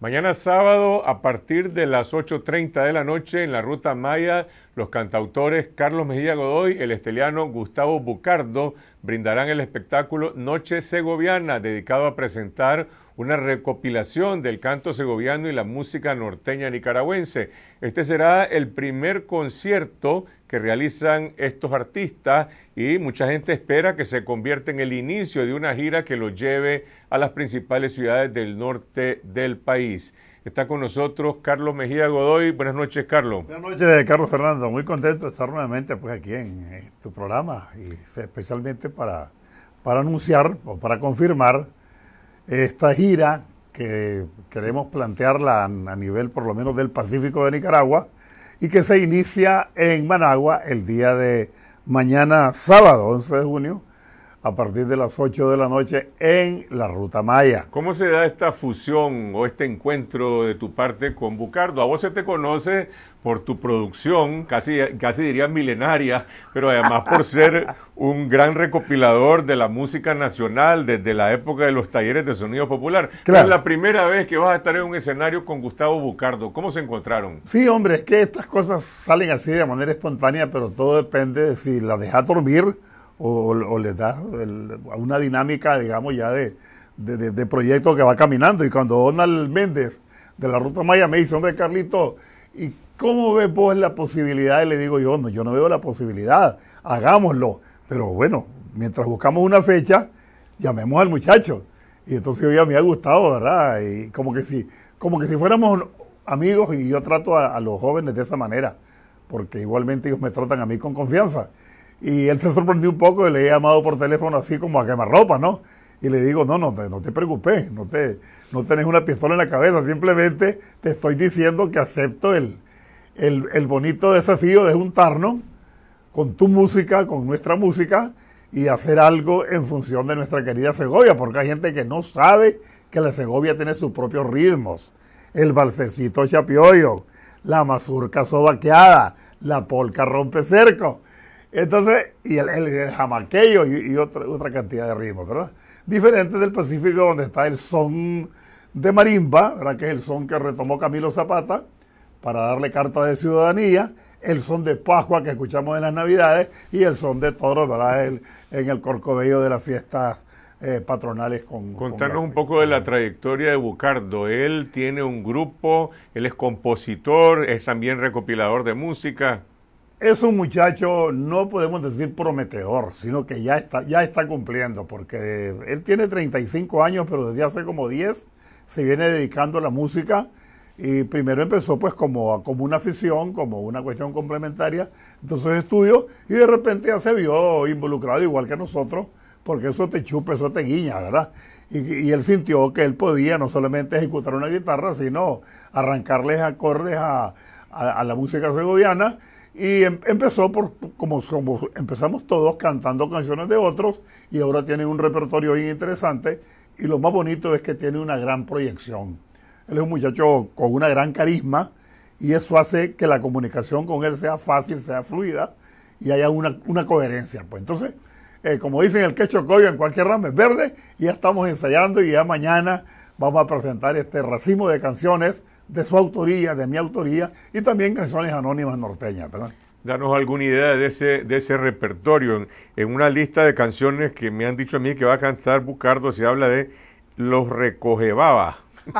Mañana sábado, a partir de las 8.30 de la noche, en la Ruta Maya, los cantautores Carlos Mejía Godoy, y el esteliano Gustavo Bucardo, brindarán el espectáculo Noche Segoviana, dedicado a presentar una recopilación del canto segoviano y la música norteña nicaragüense. Este será el primer concierto que realizan estos artistas y mucha gente espera que se convierta en el inicio de una gira que los lleve a las principales ciudades del norte del país. Está con nosotros Carlos Mejía Godoy. Buenas noches, Carlos. Buenas noches, Carlos Fernando. Muy contento de estar nuevamente pues, aquí en, tu programa y especialmente para anunciar o para confirmar esta gira que queremos plantearla a nivel por lo menos del Pacífico de Nicaragua y que se inicia en Managua el día de mañana sábado 11 de junio a partir de las 8 de la noche en la Ruta Maya. ¿Cómo se da esta fusión o este encuentro de tu parte con Bucardo? A vos se te conoce por tu producción, casi, casi diría milenaria, pero además por ser un gran recopilador de la música nacional desde la época de los talleres de sonido popular. Es la primera vez que vas a estar en un escenario con Gustavo Bucardo. ¿Cómo se encontraron? Sí, hombre, es que estas cosas salen así de manera espontánea, pero todo depende de si la dejas dormir o, les da una dinámica, digamos, ya de, proyecto que va caminando. Y cuando Donald Méndez de la Ruta Maya me dice, hombre, Carlito, ¿y cómo ves vos la posibilidad? Y le digo yo, no, yo no veo la posibilidad, hagámoslo. Pero bueno, mientras buscamos una fecha, llamemos al muchacho. Y entonces yo ya me ha gustado, ¿verdad? Y como que si, como que si fuéramos amigos y yo trato a, a los jóvenes de esa manera, porque igualmente ellos me tratan a mí con confianza. Y él se sorprendió un poco y le he llamado por teléfono así como a quemarropa, ¿no? Y le digo, no, no te, no te preocupes, no, te, no tenés una pistola en la cabeza, simplemente te estoy diciendo que acepto el, el, bonito desafío de juntarnos con tu música, con nuestra música, y hacer algo en función de nuestra querida Segovia, porque hay gente que no sabe que la Segovia tiene sus propios ritmos. El balsecito chapiollo, la mazurca sobaqueada, la polca rompecerco. Entonces, y el, el, y, otra cantidad de ritmos, ¿verdad? Diferente del Pacífico, donde está el son de marimba, ¿verdad? Que es el son que retomó Camilo Zapata para darle carta de ciudadanía, el son de Pascua que escuchamos en las Navidades y el son de toros, ¿verdad? El, en el corcobello de las fiestas eh, patronales con... Contarnos un poco de la trayectoria de Bucardo. Él tiene un grupo, él es compositor, es también recopilador de música. Es un muchacho, no podemos decir prometedor, sino que ya está, ya está cumpliendo, porque él tiene 35 años, pero desde hace como 10 se viene dedicando a la música y primero empezó pues como, como una afición, como una cuestión complementaria, entonces estudió y de repente ya se vio involucrado igual que nosotros, porque eso te chupa, eso te guiña, ¿verdad? Y, y él sintió que él podía no solamente ejecutar una guitarra, sino arrancarles acordes a, a la música segoviana y em, empezó por, como, empezamos todos, cantando canciones de otros y ahora tiene un repertorio bien interesante y lo más bonito es que tiene una gran proyección. Él es un muchacho con una gran carisma y eso hace que la comunicación con él sea fácil, sea fluida y haya una, coherencia. Pues entonces, eh, como dicen el quecho coyo en cualquier rama es verde, ya estamos ensayando y ya mañana vamos a presentar este racimo de canciones de su autoría, de mi autoría, y también canciones anónimas norteñas, Danos alguna idea de ese, de ese repertorio. En, una lista de canciones que me han dicho a mí que va a cantar Bucardo se habla de Los Recogebabas.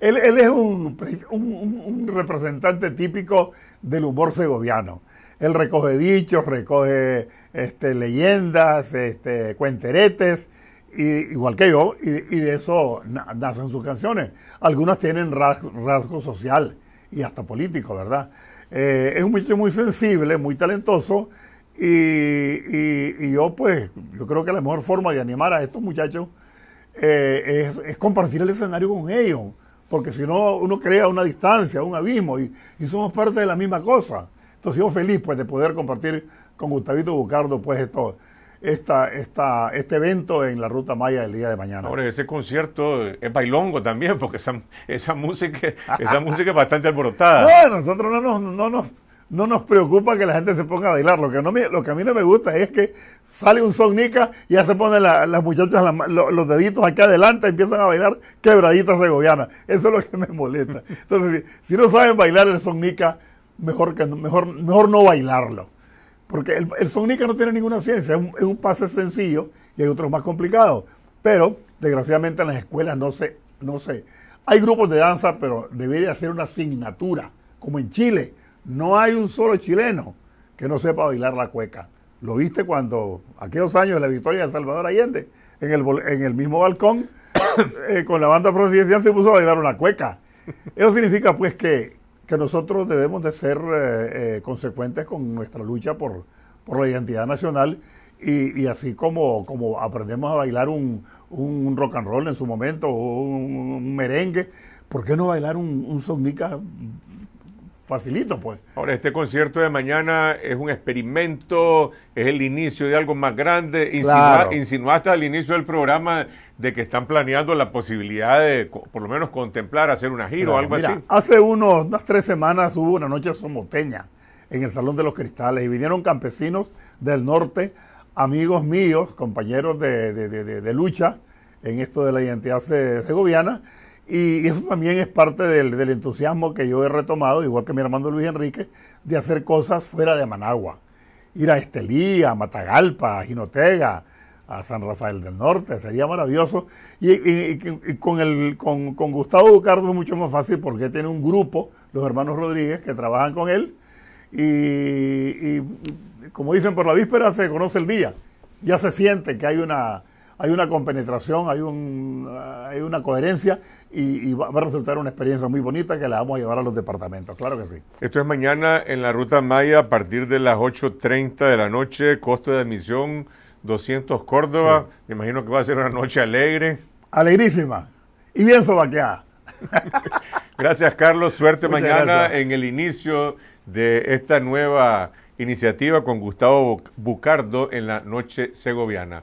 él, él, es un, representante típico del humor segoviano. Él recoge dichos, recoge este, leyendas, este, cuenteretes, y, igual que yo, y, de eso nacen sus canciones. Algunas tienen rasgo social y hasta político, ¿verdad? Eh, es un muchacho muy sensible, muy talentoso, y, yo pues, yo creo que la mejor forma de animar a estos muchachos eh, es, compartir el escenario con ellos, porque si no, uno crea una distancia, un abismo, y, y somos parte de la misma cosa. Entonces yo feliz pues de poder compartir con Gustavito Bucardo pues esto, esta, esta, este evento en la Ruta Maya el día de mañana. Ahora, ese concierto es bailongo también, porque esa, esa música, esa música es bastante alborotada. No, nosotros no nos, no, nos, no nos preocupa que la gente se ponga a bailar. Lo que, no lo que a mí no me gusta es que sale un sonica y ya se ponen las muchachas los deditos aquí adelante, y empiezan a bailar quebraditas segovianas. Eso es lo que me molesta. Entonces, si, no saben bailar el sonica, mejor, que, mejor, mejor no bailarlo. Porque el, el Sonica no tiene ninguna ciencia, es un, pase sencillo y hay otros más complicados. Pero desgraciadamente en las escuelas no se, no sé. Hay grupos de danza, pero debería ser una asignatura, como en Chile. No hay un solo chileno que no sepa bailar la cueca. Lo viste cuando, aquellos años de la victoria de Salvador Allende, en el, en el mismo balcón, eh, con la banda presidencial se puso a bailar una cueca. Eso significa pues que que nosotros debemos de ser eh, eh, consecuentes con nuestra lucha por, la identidad nacional y, y, así como, como aprendemos a bailar un, rock and roll en su momento o un, merengue, ¿por qué no bailar un, un sonica facilito, pues. Ahora, este concierto de mañana es un experimento, es el inicio de algo más grande. Insinua, hasta Insinuaste al inicio del programa de que están planeando la posibilidad de, por lo menos, contemplar hacer una gira o algo así. Hace unas tres semanas hubo una noche somoteña en el Salón de los Cristales y vinieron campesinos del norte, amigos míos, compañeros de, de lucha en esto de la identidad segoviana y eso también es parte del, entusiasmo que yo he retomado, igual que mi hermano Luis Enrique, de hacer cosas fuera de Managua. Ir a Estelí, a Matagalpa, a Jinotega, a San Rafael del Norte, sería maravilloso. Y, con, el, con, Gustavo Ducardo es mucho más fácil porque tiene un grupo, los hermanos Rodríguez, que trabajan con él. y como dicen, por la víspera se conoce el día. Ya se siente que hay una, hay una compenetración, hay, eh, una coherencia y, va a resultar una experiencia muy bonita que la vamos a llevar a los departamentos, claro que sí. Esto es mañana en la Ruta Maya a partir de las 8.30 de la noche, costo de admisión 200 Córdoba, me imagino que va a ser una noche alegre. Alegrísima y bien sobaqueada. gracias Carlos, suerte mañana en el inicio de esta nueva iniciativa con Gustavo Bucardo en la noche segoviana.